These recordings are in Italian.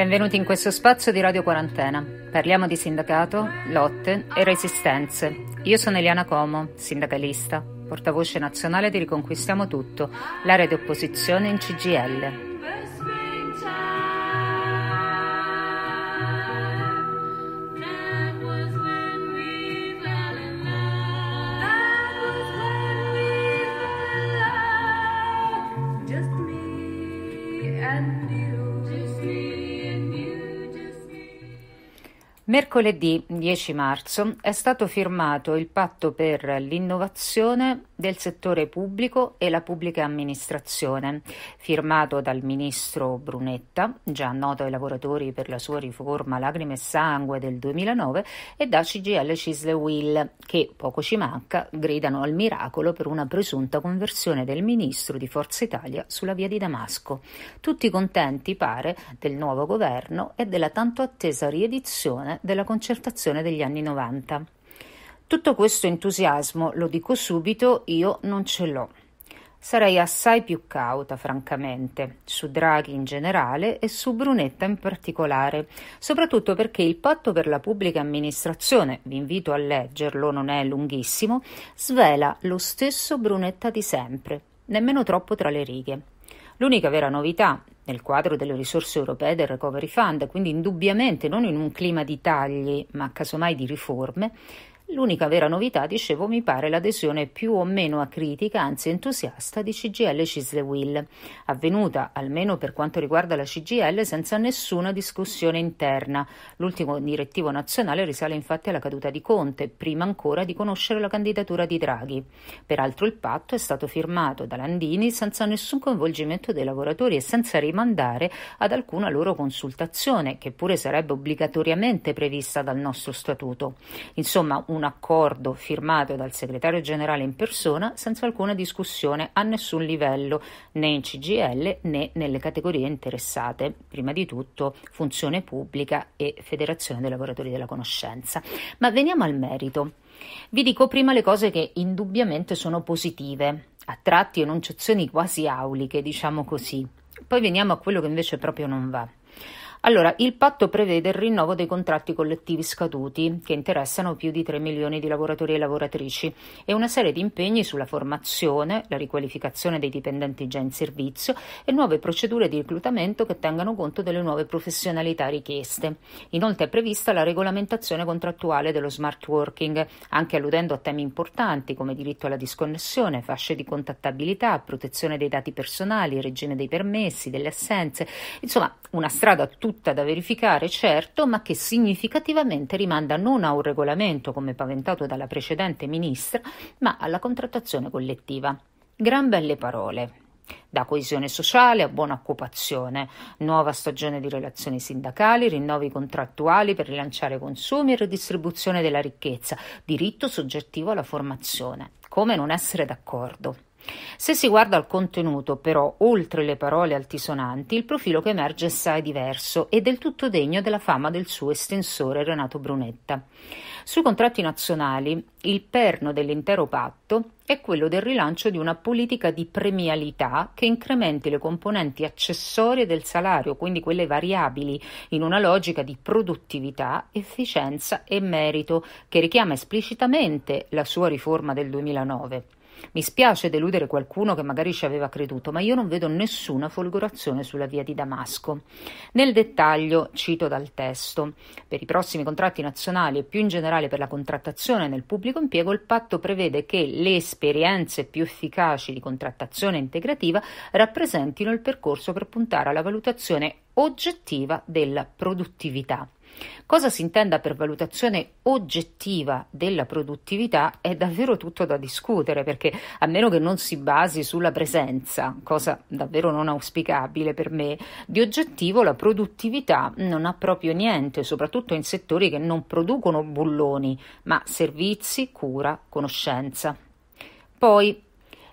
Benvenuti in questo spazio di Radio Quarantena. Parliamo di sindacato, lotte e resistenze. Io sono Eliana Como, sindacalista, portavoce nazionale di Riconquistiamo Tutto, l'area di opposizione in CGL. Mercoledì 10 marzo è stato firmato il patto per l'innovazione del settore pubblico e la pubblica amministrazione, firmato dal ministro Brunetta, già noto ai lavoratori per la sua riforma Lacrime e Sangue del 2009, e da CGL Cisle Will, che poco ci manca, gridano al miracolo per una presunta conversione del ministro di Forza Italia sulla via di Damasco. Tutti contenti, pare, del nuovo governo e della tanto attesa riedizione della concertazione degli anni 90. Tutto questo entusiasmo, lo dico subito, io non ce l'ho. Sarei assai più cauta, francamente, su Draghi in generale e su Brunetta in particolare, soprattutto perché il patto per la pubblica amministrazione, vi invito a leggerlo, non è lunghissimo, svela lo stesso Brunetta di sempre, nemmeno troppo tra le righe. L'unica vera novità nel quadro delle risorse europee del Recovery Fund, quindi indubbiamente non in un clima di tagli, ma casomai di riforme, L'unica vera novità, dicevo, mi pare l'adesione più o meno acritica, anzi entusiasta, di CGL Cislewill, avvenuta, almeno per quanto riguarda la CGL, senza nessuna discussione interna. L'ultimo direttivo nazionale risale infatti alla caduta di Conte, prima ancora di conoscere la candidatura di Draghi. Peraltro il patto è stato firmato da Landini senza nessun coinvolgimento dei lavoratori e senza rimandare ad alcuna loro consultazione, che pure sarebbe obbligatoriamente prevista dal nostro statuto. Insomma, un un accordo firmato dal segretario generale in persona senza alcuna discussione a nessun livello, né in CGL né nelle categorie interessate, prima di tutto funzione pubblica e Federazione dei lavoratori della conoscenza. Ma veniamo al merito. Vi dico prima le cose che indubbiamente sono positive, a tratti enunciazioni quasi auliche, diciamo così. Poi veniamo a quello che invece proprio non va. Allora, il patto prevede il rinnovo dei contratti collettivi scaduti, che interessano più di 3 milioni di lavoratori e lavoratrici, e una serie di impegni sulla formazione, la riqualificazione dei dipendenti già in servizio e nuove procedure di reclutamento che tengano conto delle nuove professionalità richieste. Inoltre è prevista la regolamentazione contrattuale dello smart working, anche alludendo a temi importanti come diritto alla disconnessione, fasce di contattabilità, protezione dei dati personali, regime dei permessi, delle assenze, insomma una strada tutta tutta da verificare, certo, ma che significativamente rimanda non a un regolamento, come paventato dalla precedente ministra, ma alla contrattazione collettiva. Gran belle parole. Da coesione sociale a buona occupazione, nuova stagione di relazioni sindacali, rinnovi contrattuali per rilanciare consumi e redistribuzione della ricchezza, diritto soggettivo alla formazione. Come non essere d'accordo? Se si guarda al contenuto, però, oltre le parole altisonanti, il profilo che emerge è assai diverso e del tutto degno della fama del suo estensore Renato Brunetta. Sui contratti nazionali, il perno dell'intero patto è quello del rilancio di una politica di premialità che incrementi le componenti accessorie del salario, quindi quelle variabili, in una logica di produttività, efficienza e merito, che richiama esplicitamente la sua riforma del 2009. Mi spiace deludere qualcuno che magari ci aveva creduto, ma io non vedo nessuna folgorazione sulla via di Damasco. Nel dettaglio cito dal testo: per i prossimi contratti nazionali e più in generale per la contrattazione nel pubblico impiego, il patto prevede che le esperienze più efficaci di contrattazione integrativa rappresentino il percorso per puntare alla valutazione oggettiva della produttività. Cosa si intenda per valutazione oggettiva della produttività è davvero tutto da discutere, perché a meno che non si basi sulla presenza, cosa davvero non auspicabile per me, di oggettivo la produttività non ha proprio niente, soprattutto in settori che non producono bulloni, ma servizi, cura, conoscenza. Poi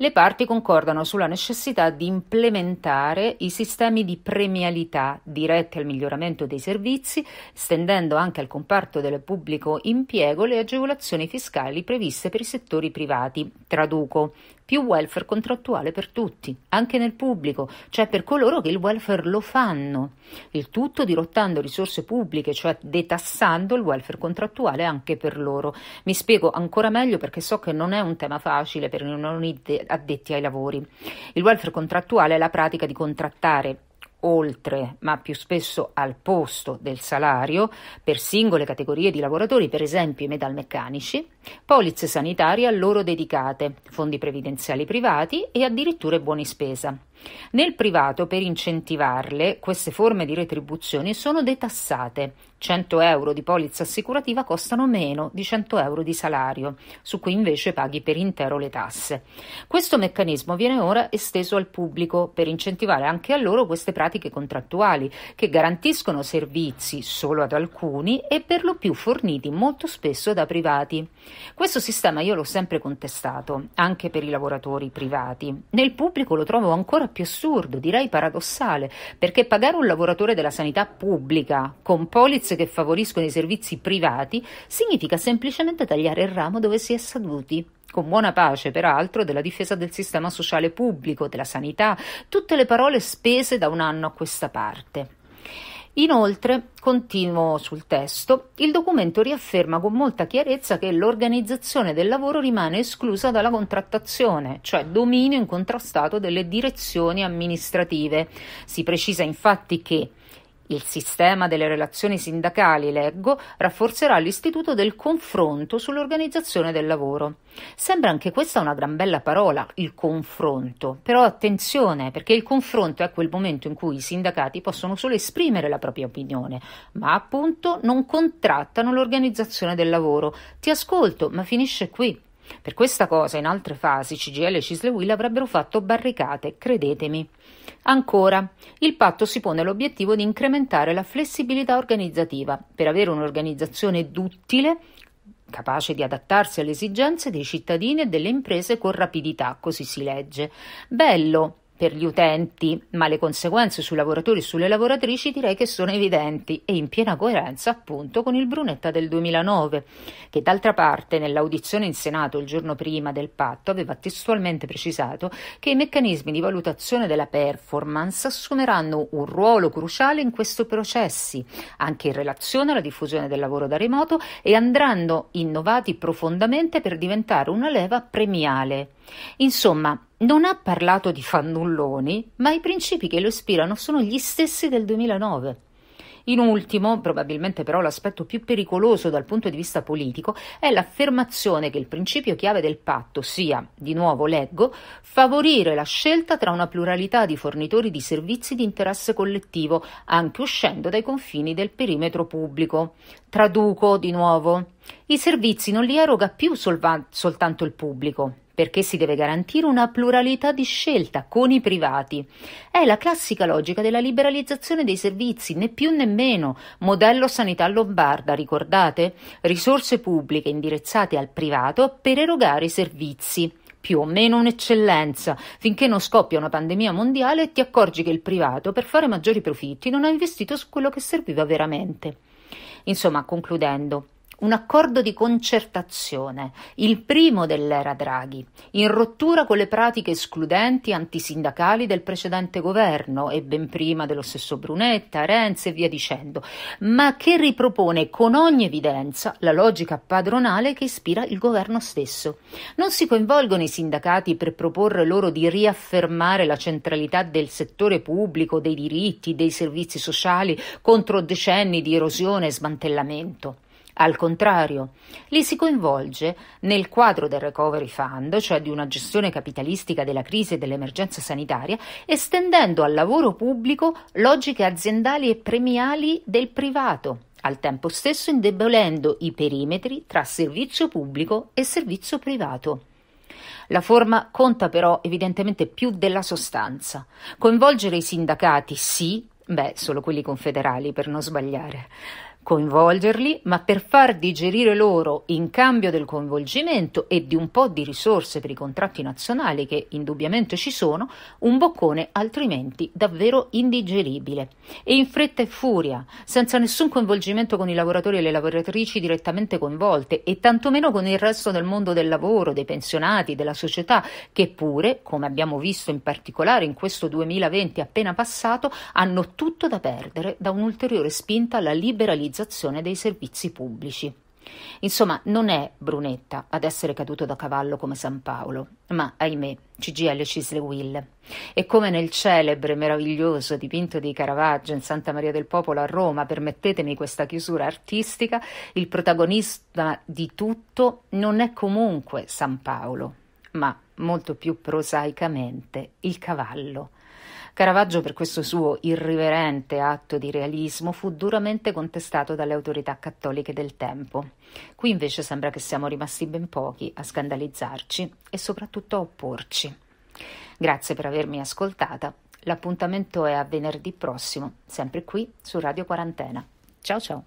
le parti concordano sulla necessità di implementare i sistemi di premialità diretti al miglioramento dei servizi, estendendo anche al comparto del pubblico impiego le agevolazioni fiscali previste per i settori privati. Traduco, più welfare contrattuale per tutti, anche nel pubblico, cioè per coloro che il welfare lo fanno. Il tutto dirottando risorse pubbliche, cioè detassando il welfare contrattuale anche per loro. Mi spiego ancora meglio perché so che non è un tema facile per i non addetti ai lavori. Il welfare contrattuale è la pratica di contrattare oltre, ma più spesso al posto del salario per singole categorie di lavoratori, per esempio i metalmeccanici, polizze sanitarie a loro dedicate, fondi previdenziali privati e addirittura buoni spesa. Nel privato, per incentivarle, queste forme di retribuzioni sono detassate. 100 euro di polizza assicurativa costano meno di 100 euro di salario, su cui invece paghi per intero le tasse. Questo meccanismo viene ora esteso al pubblico per incentivare anche a loro queste pratiche contrattuali che garantiscono servizi solo ad alcuni e per lo più forniti molto spesso da privati. Questo sistema io l'ho sempre contestato, anche per i lavoratori privati. Nel pubblico lo trovo ancora più assurdo, direi paradossale, perché pagare un lavoratore della sanità pubblica con polizze che favoriscono i servizi privati significa semplicemente tagliare il ramo dove si è seduti con buona pace peraltro della difesa del sistema sociale pubblico, della sanità, tutte le parole spese da un anno a questa parte. Inoltre, continuo sul testo, il documento riafferma con molta chiarezza che l'organizzazione del lavoro rimane esclusa dalla contrattazione, cioè dominio incontrastato delle direzioni amministrative. Si precisa infatti che il sistema delle relazioni sindacali, leggo, rafforzerà l'istituto del confronto sull'organizzazione del lavoro. Sembra anche questa una gran bella parola, il confronto, però attenzione perché il confronto è quel momento in cui i sindacati possono solo esprimere la propria opinione, ma appunto non contrattano l'organizzazione del lavoro. Ti ascolto, ma finisce qui. Per questa cosa in altre fasi CGL e Cislewill avrebbero fatto barricate, credetemi. Ancora, il patto si pone l'obiettivo di incrementare la flessibilità organizzativa per avere un'organizzazione duttile capace di adattarsi alle esigenze dei cittadini e delle imprese con rapidità, così si legge. Bello, per gli utenti, ma le conseguenze sui lavoratori e sulle lavoratrici direi che sono evidenti e in piena coerenza appunto con il Brunetta del 2009, che d'altra parte nell'audizione in Senato il giorno prima del patto aveva testualmente precisato che i meccanismi di valutazione della performance assumeranno un ruolo cruciale in questi processi, anche in relazione alla diffusione del lavoro da remoto e andranno innovati profondamente per diventare una leva premiale. Insomma, non ha parlato di fannulloni, ma i principi che lo ispirano sono gli stessi del 2009. In ultimo, probabilmente però l'aspetto più pericoloso dal punto di vista politico, è l'affermazione che il principio chiave del patto sia, di nuovo leggo, favorire la scelta tra una pluralità di fornitori di servizi di interesse collettivo, anche uscendo dai confini del perimetro pubblico. Traduco di nuovo. I servizi non li eroga più solva- soltanto il pubblico, perché si deve garantire una pluralità di scelta con i privati. È la classica logica della liberalizzazione dei servizi, né più né meno, modello sanità lombarda, ricordate? Risorse pubbliche indirizzate al privato per erogare i servizi più o meno un'eccellenza, finché non scoppia una pandemia mondiale e ti accorgi che il privato, per fare maggiori profitti, non ha investito su quello che serviva veramente. Insomma, concludendo, un accordo di concertazione, il primo dell'era Draghi, in rottura con le pratiche escludenti antisindacali del precedente governo e ben prima dello stesso Brunetta, Renzi e via dicendo, ma che ripropone con ogni evidenza la logica padronale che ispira il governo stesso. Non si coinvolgono i sindacati per proporre loro di riaffermare la centralità del settore pubblico, dei diritti, dei servizi sociali contro decenni di erosione e smantellamento. Al contrario, li si coinvolge nel quadro del Recovery Fund, cioè di una gestione capitalistica della crisi e dell'emergenza sanitaria, estendendo al lavoro pubblico logiche aziendali e premiali del privato, al tempo stesso indebolendo i perimetri tra servizio pubblico e servizio privato. La forma conta però evidentemente più della sostanza. Coinvolgere i sindacati sì, beh, solo quelli confederali per non sbagliare coinvolgerli, ma per far digerire loro, in cambio del coinvolgimento e di un po' di risorse per i contratti nazionali che indubbiamente ci sono, un boccone altrimenti davvero indigeribile. E in fretta e furia, senza nessun coinvolgimento con i lavoratori e le lavoratrici direttamente coinvolte e tantomeno con il resto del mondo del lavoro, dei pensionati, della società, che pure, come abbiamo visto in particolare in questo 2020 appena passato, hanno tutto da perdere da un'ulteriore spinta alla liberalizzazione privatizzazione dei servizi pubblici. Insomma, non è Brunetta ad essere caduto da cavallo come San Paolo, ma ahimè, CGL Cisle Will. E come nel celebre, e meraviglioso dipinto di Caravaggio in Santa Maria del Popolo a Roma, permettetemi questa chiusura artistica, il protagonista di tutto non è comunque San Paolo, ma molto più prosaicamente il cavallo. Caravaggio per questo suo irriverente atto di realismo fu duramente contestato dalle autorità cattoliche del tempo. Qui invece sembra che siamo rimasti ben pochi a scandalizzarci e soprattutto a opporci. Grazie per avermi ascoltata. L'appuntamento è a venerdì prossimo, sempre qui su Radio Quarantena. Ciao ciao.